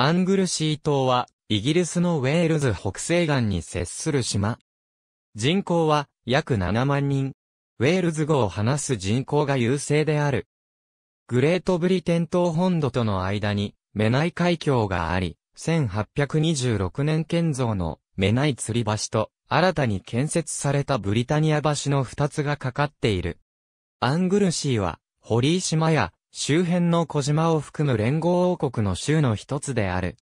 アングルシー島は、イギリスのウェールズ北西岸に接する島。人口は、約7万人。ウェールズ語を話す人口が優勢である。グレートブリテン島本土との間に、メナイ海峡があり、1826年建造のメナイ吊り橋と、新たに建設されたブリタニア橋の二つがかかっている。アングルシーは、堀ー島や周辺の小島を含む連合王国の州の一つである。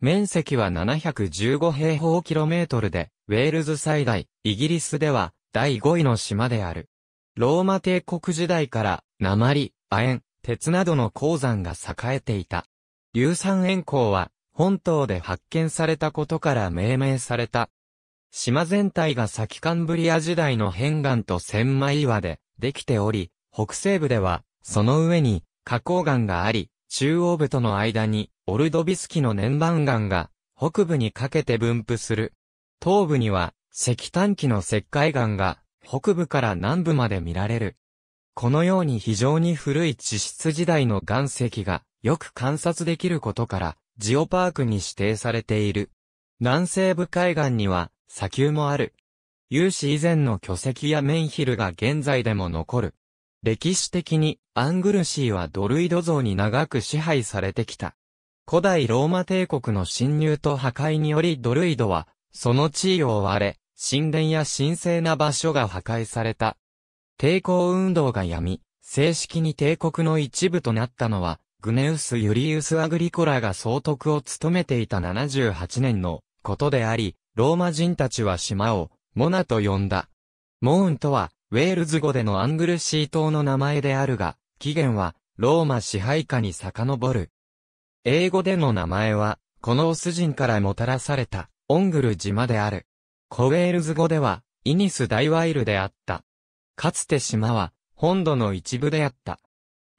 面積は715平方キロメートルで、ウェールズ最大、イギリスでは第5位の島である。ローマ帝国時代から、鉛、亜鉛、鉄などの鉱山が栄えていた。硫酸塩鉱は、本島で発見されたことから命名された。島全体が先カンブリア時代の片岩と千枚岩でできており、北西部では、その上に花崗岩があり、中央部との間に、オルドビスキの年番岩が、北部にかけて分布する。東部には、石炭紀の石灰岩が、北部から南部まで見られる。このように非常に古い地質時代の岩石がよく観察できることから、ジオパークに指定されている。南西部海岸には砂丘もある。有史以前の巨石やメンヒルが現在でも残る。歴史的にアングルシーはドルイド像に長く支配されてきた。古代ローマ帝国の侵入と破壊によりドルイドは、その地位を割れ、神殿や神聖な場所が破壊された。抵抗運動がやみ、正式に帝国の一部となったのは、グネウス・ユリウス・アグリコラが総督を務めていた78年のことであり、ローマ人たちは島を、モナと呼んだ。モーンとは、ウェールズ語でのアングルシー島の名前であるが、起源は、ローマ支配下に遡る。英語での名前は、このオス人からもたらされた、オングル島である。コウェールズ語では、イニス大ワイルであった。かつて島は、本土の一部であった。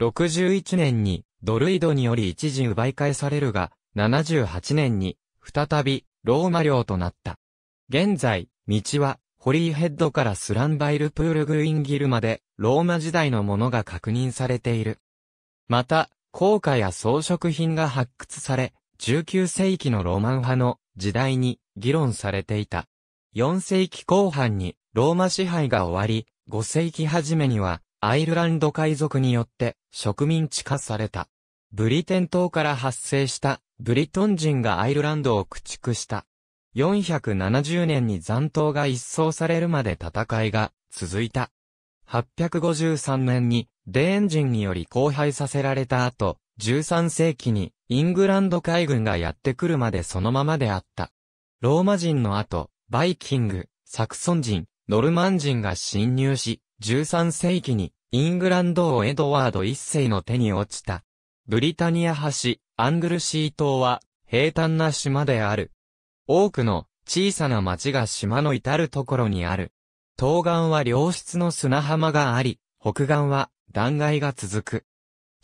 61年に、ドルイドにより一時奪い返されるが、78年に、再び、ローマ領となった。現在、道は、ホリーヘッドからスランバイルプールグインギルまで、ローマ時代のものが確認されている。また、硬貨や装飾品が発掘され、19世紀のロマン派の時代に議論されていた。4世紀後半にローマ支配が終わり、5世紀初めにはアイルランド海賊によって植民地化された。ブリテン島から発生したブリトン人がアイルランドを駆逐した。470年に残党が一掃されるまで戦いが続いた。853年にデーン人により荒廃させられた後、13世紀にイングランド海軍がやってくるまでそのままであった。ローマ人の後、バイキング、サクソン人、ノルマン人が侵入し、13世紀にイングランドをエドワード一世の手に落ちた。ブリタニア橋、アングルシー島は平坦な島である。多くの小さな町が島の至るところにある。東岸は良質の砂浜があり、北岸は断崖が続く。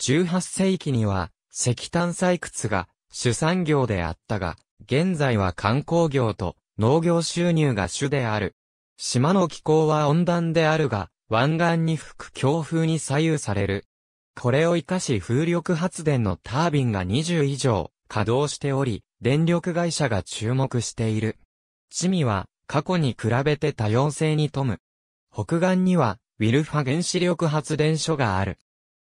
18世紀には石炭採掘が主産業であったが、現在は観光業と農業収入が主である。島の気候は温暖であるが、湾岸に吹く強風に左右される。これを活かし風力発電のタービンが20以上稼働しており、電力会社が注目している。チミは、過去に比べて多様性に富む。北岸には、ウィルファ原子力発電所がある。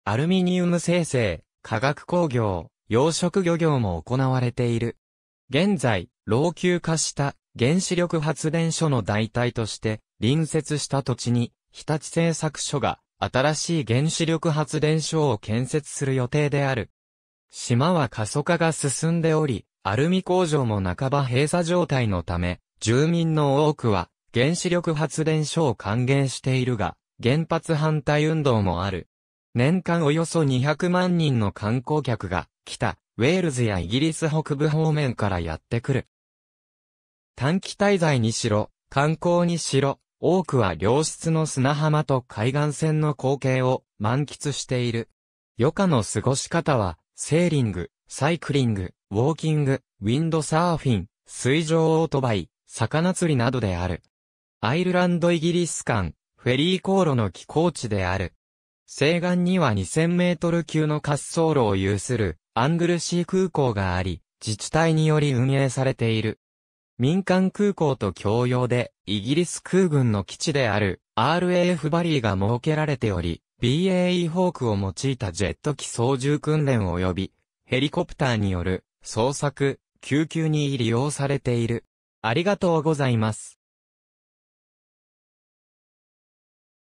アルミニウム生成、化学工業、養殖漁業も行われている。現在、老朽化した原子力発電所の代替として隣接した土地に日立製作所が新しい原子力発電所を建設する予定である。島は過疎化が進んでおり、アルミ工場も半ば閉鎖状態のため、住民の多くは原子力発電所を還元しているが、原発反対運動もある。年間およそ200万人の観光客が、来た、ウェールズやイギリス北部方面からやってくる。短期滞在にしろ、観光にしろ、多くは良質の砂浜と海岸線の光景を満喫している。余暇の過ごし方は、セーリング、サイクリング、ウォーキング、ウィンドサーフィン、水上オートバイ、魚釣りなどである。アイルランドイギリス間、フェリー航路の寄港地である。西岸には2000メートル級の滑走路を有する、アングルシー空港があり、自治体により運営されている。民間空港と共用で、イギリス空軍の基地である、RAF バリーが設けられており、BAE ホークを用いたジェット機操縦訓練及び、ヘリコプターによる捜索、救急に利用されている。ありがとうございます。